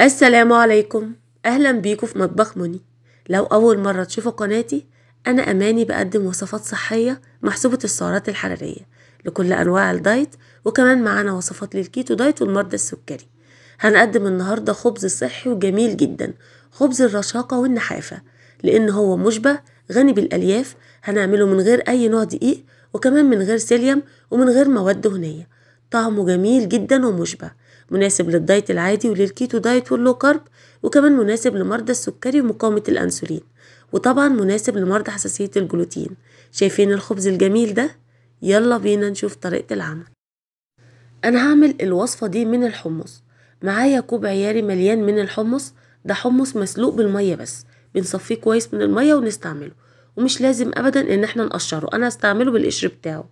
السلام عليكم اهلا بيكم في مطبخ مني لو اول مره تشوفوا قناتي انا اماني بقدم وصفات صحيه محسوبه السعرات الحراريه لكل انواع الدايت وكمان معانا وصفات للكيتو دايت والمرضى السكري هنقدم النهارده خبز صحي وجميل جدا خبز الرشاقه والنحافه لان هو مشبع غني بالالياف هنعمله من غير اي نوع دقيق وكمان من غير سيليوم ومن غير مواد دهنيه طعمه جميل جدا ومشبع مناسب للدايت العادي وللكيتو دايت واللو كارب وكمان مناسب لمرضى السكري ومقاومة الأنسولين وطبعا مناسب لمرضى حساسية الجلوتين شايفين الخبز الجميل ده؟ يلا بينا نشوف طريقة العمل أنا هعمل الوصفة دي من الحمص معايا كوب عياري مليان من الحمص ده حمص مسلوق بالمية بس بنصفيه كويس من المية ونستعمله ومش لازم أبدا إن احنا نقشره أنا هستعمله بالقشر بتاعه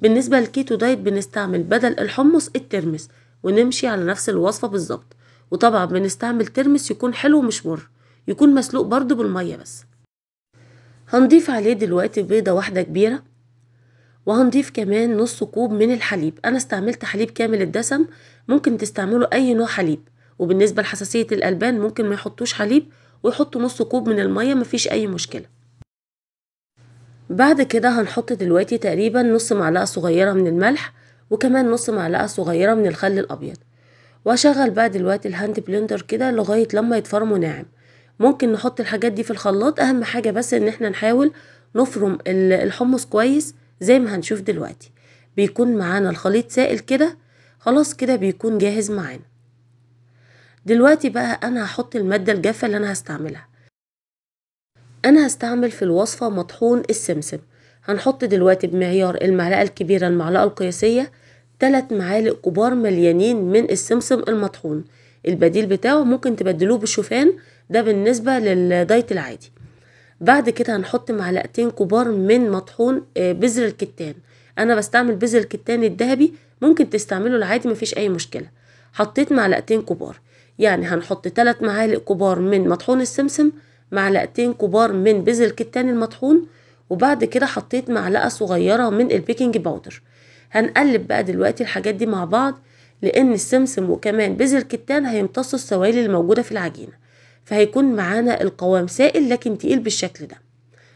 بالنسبة للكيتو دايت بنستعمل بدل الحمص الترمس ونمشي على نفس الوصفة بالظبط وطبعا بنستعمل ترمس يكون حلو مش مر يكون مسلوق برضو بالمية بس هنضيف عليه دلوقتي بيضة واحدة كبيرة وهنضيف كمان نص كوب من الحليب انا استعملت حليب كامل الدسم ممكن تستعملوا اي نوع حليب وبالنسبة لحساسية الألبان ممكن ما يحطوش حليب ويحطوا نص كوب من المية مفيش أي مشكلة بعد كده هنحط دلوقتي تقريبا نص معلقة صغيرة من الملح وكمان نص معلقة صغيرة من الخل الأبيض وأشغل بقى دلوقتي الهاند بلندر كده لغاية لما يتفرموا ناعم ممكن نحط الحاجات دي في الخلاط أهم حاجة بس إن احنا نحاول نفرم الحمص كويس زي ما هنشوف دلوقتي بيكون معانا الخليط سائل كده خلاص كده بيكون جاهز معانا دلوقتي بقى أنا هحط المادة الجافة اللي أنا هستعملها أنا هستعمل في الوصفة مطحون السمسم هنحط دلوقتي بمعيار المعلقة الكبيرة المعلقة القياسية تلات معالق كبار مليانين من السمسم المطحون البديل بتاعه ممكن تبدلوه بالشوفان ده بالنسبة للدايت العادي بعد كده هنحط معلقتين كبار من مطحون آه، بذر الكتان انا بستعمل بذر الكتان الذهبي ممكن تستعمله العادي مفيش اي مشكلة حطيت معلقتين كبار يعني هنحط تلات معالق كبار من مطحون السمسم معلقتين كبار من بذر الكتان المطحون وبعد كده حطيت معلقة صغيرة من البيكنج باودر هنقلب بقى دلوقتي الحاجات دي مع بعض لان السمسم وكمان بذر الكتان هيمتصوا السوائل الموجودة في العجينة فهيكون معانا القوام سائل لكن تقيل بالشكل ده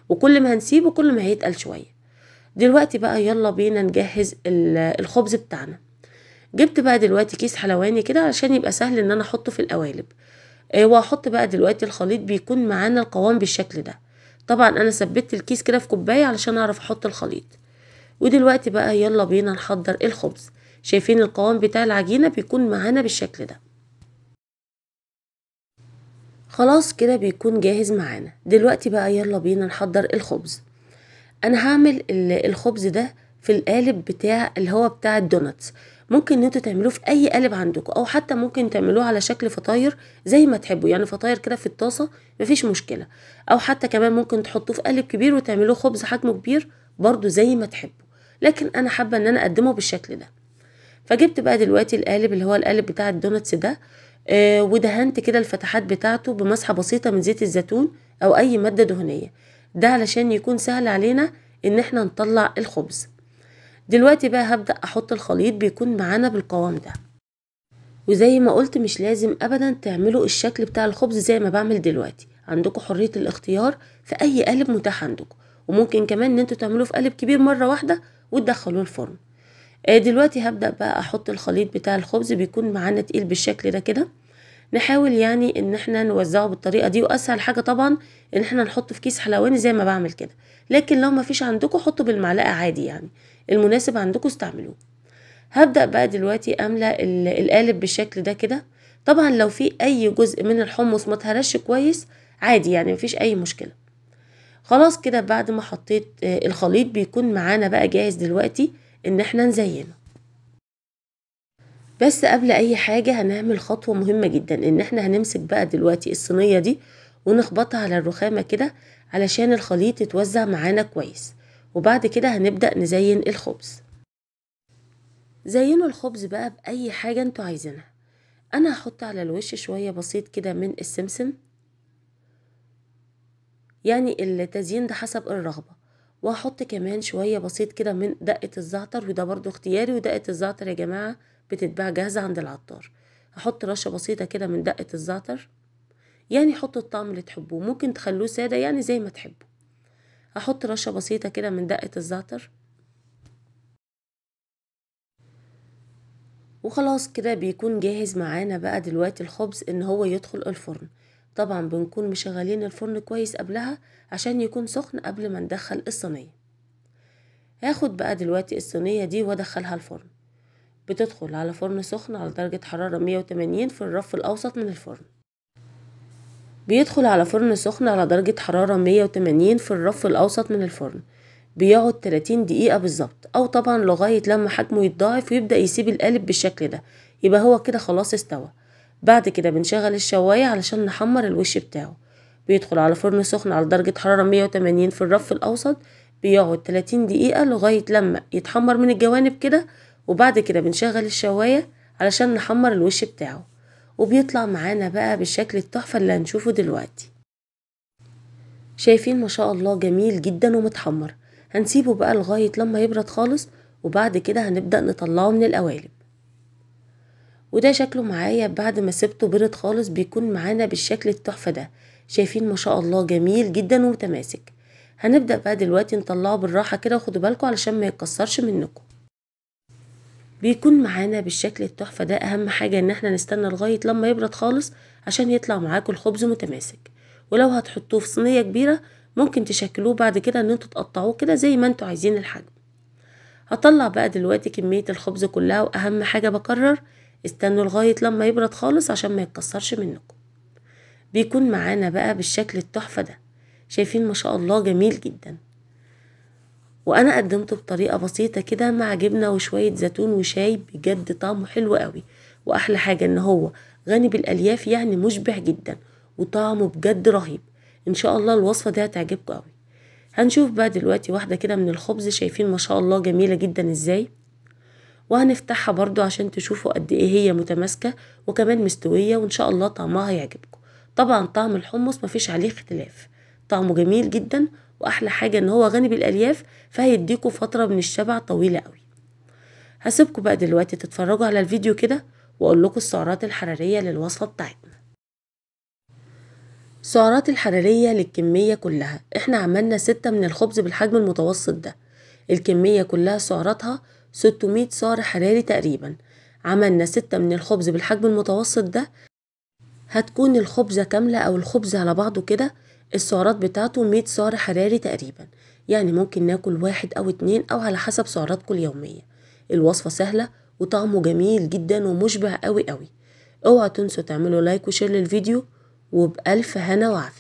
وكل ما هنسيبه كل ما هيتقل شوية دلوقتي بقى يلا بينا نجهز الخبز بتاعنا جبت بقى دلوقتي كيس حلواني كده علشان يبقى سهل ان انا احطه في القوالب آه، وهحط بقى دلوقتي الخليط بيكون معانا القوام بالشكل ده طبعا انا ثبت الكيس كده في كوبايه علشان اعرف احط الخليط ودلوقتي بقى يلا بينا نحضر الخبز شايفين القوام بتاع العجينه بيكون معانا بالشكل ده خلاص كده بيكون جاهز معانا دلوقتي بقى يلا بينا نحضر الخبز انا هعمل الخبز ده في القالب بتاع اللي هو بتاع الدوناتس ممكن ان انتوا تعملوه في اي قالب عندكم او حتى ممكن تعملوه على شكل فطاير زي ما تحبوا يعني فطاير كده في الطاسه مفيش مشكله او حتى كمان ممكن تحطوه في قالب كبير وتعملوه خبز حجمه كبير برضو زي ما تحبوا لكن انا حابه ان انا اقدمه بالشكل ده فجبت بقى دلوقتي القالب اللي هو القالب بتاع الدوناتس ده آه، ودهنت كده الفتحات بتاعته بمسحه بسيطه من زيت الزيتون او اي ماده دهنيه ده علشان يكون سهل علينا ان احنا نطلع الخبز دلوقتي بقى هبدأ احط الخليط بيكون معانا بالقوام ده وزي ما قلت مش لازم ابدا تعملوا الشكل بتاع الخبز زي ما بعمل دلوقتي عندكم حرية الاختيار في اي قالب متاح عندكم وممكن كمان ان انتوا تعملوه في قالب كبير مرة واحدة وتدخلوه الفرن آه، دلوقتي هبدأ بقى احط الخليط بتاع الخبز بيكون معانا تقيل بالشكل ده كده نحاول يعني ان احنا نوزعه بالطريقه دي واسهل حاجه طبعا ان احنا نحطه في كيس حلواني زي ما بعمل كده لكن لو مفيش عندكم حطه بالمعلقه عادي يعني المناسب عندكم استعملوه هبدا بقى دلوقتي املى القالب بالشكل ده كده طبعا لو في اي جزء من الحمص ما كويس عادي يعني مفيش اي مشكله خلاص كده بعد ما حطيت آه، الخليط بيكون معانا بقى جاهز دلوقتي ان احنا نزينه بس قبل اي حاجة هنعمل خطوة مهمة جدا ان احنا هنمسك بقى دلوقتي الصينية دي ونخبطها على الرخامة كده علشان الخليط يتوزع معانا كويس وبعد كده هنبدأ نزين الخبز زينوا الخبز بقى بأي حاجة انتوا عايزينها انا هحط على الوش شوية بسيط كده من السمسم يعني التزيين ده حسب الرغبة وهحط كمان شوية بسيط كده من دقة الزعتر وده برضو اختياري ودقة الزعتر يا جماعة بتتباع جاهزة عند العطار هحط رشة بسيطة كده من دقة الزعتر يعني حطوا الطعم اللي تحبوه ممكن تخلوه سادة يعني زي ما تحبوا هحط رشة بسيطة كده من دقة الزعتر وخلاص كده بيكون جاهز معانا بقى دلوقتي الخبز ان هو يدخل الفرن طبعا بنكون مشغلين الفرن كويس قبلها عشان يكون سخن قبل ما ندخل الصينية هاخد بقى دلوقتي الصينية دي وادخلها الفرن بتدخل على فرن سخن على درجة حرارة 180 في الرف الأوسط من الفرن بيدخل على فرن سخن على درجة حرارة 180 في الرف الأوسط من الفرن بيقعد 30 دقيقة بالظبط أو طبعا لغاية لما حجمه يتضاعف ويبدأ يسيب القالب بالشكل ده يبقى هو كده خلاص استوى بعد كده بنشغل الشواية علشان نحمر الوش بتاعه بيدخل على فرن سخن على درجة حرارة 180 في الرف الأوسط بيقعد 30 دقيقة لغاية لما يتحمر من الجوانب كده وبعد كده بنشغل الشواية علشان نحمر الوش بتاعه وبيطلع معانا بقى بالشكل التحفة اللي هنشوفه دلوقتي شايفين ما شاء الله جميل جدا ومتحمر هنسيبه بقى لغاية لما يبرد خالص وبعد كده هنبدأ نطلعه من القوالب وده شكله معايا بعد ما سبته برد خالص بيكون معانا بالشكل التحفة ده شايفين ما شاء الله جميل جدا ومتماسك هنبدأ بقى دلوقتي نطلعه بالراحة كده وخدوا بالكم علشان ما يتكسرش منكم بيكون معانا بالشكل التحفة ده اهم حاجة ان احنا نستنى لغاية لما يبرد خالص عشان يطلع معاكوا الخبز متماسك ولو هتحطوه في صينية كبيرة ممكن تشكلوه بعد كده ان انتوا تقطعوه كده زي ما انتوا عايزين الحجم هطلع بقى دلوقتي كمية الخبز كلها واهم حاجة بكرر استنوا لغاية لما يبرد خالص عشان ما يتكسرش منكم بيكون معانا بقى بالشكل التحفة ده شايفين ما شاء الله جميل جدا وانا قدمته بطريقه بسيطه كده مع جبنه وشويه زيتون وشاي بجد طعمه حلو قوي واحلى حاجه ان هو غني بالالياف يعني مشبع جدا وطعمه بجد رهيب ان شاء الله الوصفه دي هتعجبكم قوي هنشوف بقى دلوقتي واحده كده من الخبز شايفين ما شاء الله جميله جدا ازاي وهنفتحها برضو عشان تشوفوا قد ايه هي متماسكه وكمان مستويه وان شاء الله طعمها هيعجبكم طبعا طعم الحمص مفيش عليه اختلاف طعمه جميل جدا واحلى حاجة ان هو غني بالالياف فهيديكوا فترة من الشبع طويلة قوي هسيبكم بقى دلوقتي تتفرجوا على الفيديو كده واقول لكم السعرات الحرارية للوصفة بتاعتنا السعرات الحرارية للكمية كلها احنا عملنا ستة من الخبز بالحجم المتوسط ده الكمية كلها سعراتها 600 سعر حراري تقريبا عملنا ستة من الخبز بالحجم المتوسط ده هتكون الخبزة كاملة أو الخبز على بعضه كده السعرات بتاعته 100 سعر حراري تقريبا يعني ممكن ناكل واحد او اتنين او على حسب سعراتكم اليومية الوصفة سهلة وطعمه جميل جدا ومشبع قوي قوي اوعى تنسوا تعملوا لايك وشير للفيديو وبألف هنا وعافية